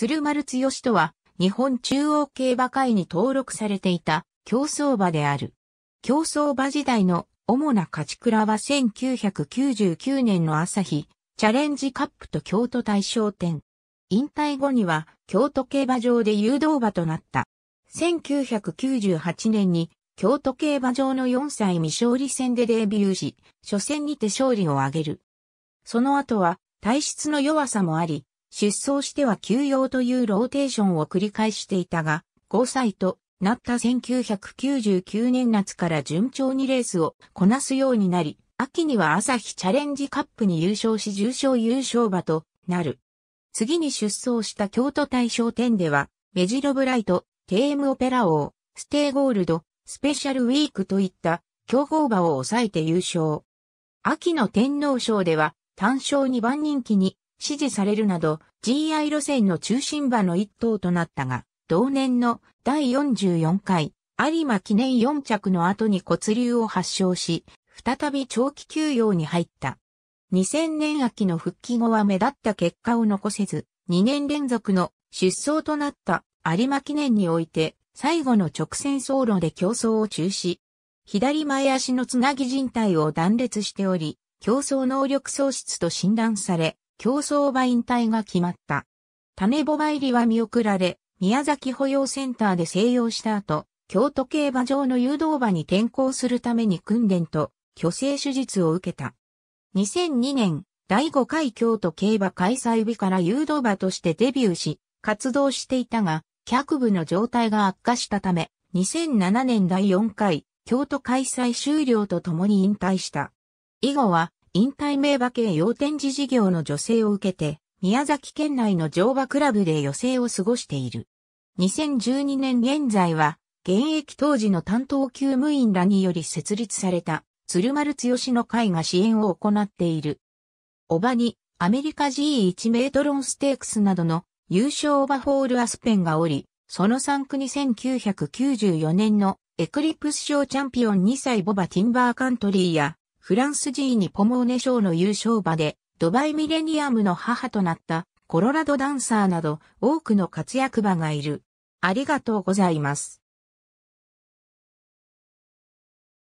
鶴丸剛とは、日本中央競馬会に登録されていた競走馬である。競走馬時代の主な勝ち倉は1999年の朝日、チャレンジカップと京都大賞典。引退後には京都競馬場で誘導馬となった。1998年に京都競馬場の4歳未勝利戦でデビューし、初戦にて勝利を挙げる。その後は体質の弱さもあり、出走しては休養というローテーションを繰り返していたが、5歳となった1999年夏から順調にレースをこなすようになり、秋には朝日チャレンジカップに優勝し重賞優勝馬となる。次に出走した京都大賞典では、メジロブライト、テームオペラ王、ステイゴールド、スペシャルウィークといった競合馬を抑えて優勝。秋の天皇賞では単勝2番人気に支持されるなど GI 路線の中心馬の一頭となったが、同年の第44回有馬記念4着の後に骨流を発症し、再び長期休養に入った。2000年秋の復帰後は目立った結果を残せず、2年連続の出走となった有馬記念において、最後の直線走路で競争を中止。左前足のつなぎ靭帯を断裂しており、競争能力喪失と診断され、競走馬引退が決まった。種母馬入りは見送られ、宮崎保養センターで静養した後、京都競馬場の誘導馬に転向するために訓練と、虚勢手術を受けた。2002年、第5回京都競馬開催日から誘導馬としてデビューし、活動していたが、脚部の状態が悪化したため、2007年第4回、京都開催終了とともに引退した。以後は、引退名馬系用展示事業の助成を受けて、宮崎県内の乗馬クラブで余生を過ごしている。2012年現在は、現役当時の担当級務員らにより設立された、鶴丸剛の会が支援を行っている。おばに、アメリカ G1 メートロンステークスなどの優勝オバホールアスペンがおり、その3区に1994年のエクリプス賞チャンピオン2歳ボバティンバーカントリーやフランスジーニ・ポモーネ賞の優勝馬で、ドバイミレニアムの母となったコロラドダンサーなど多くの活躍馬がいる。ありがとうございます。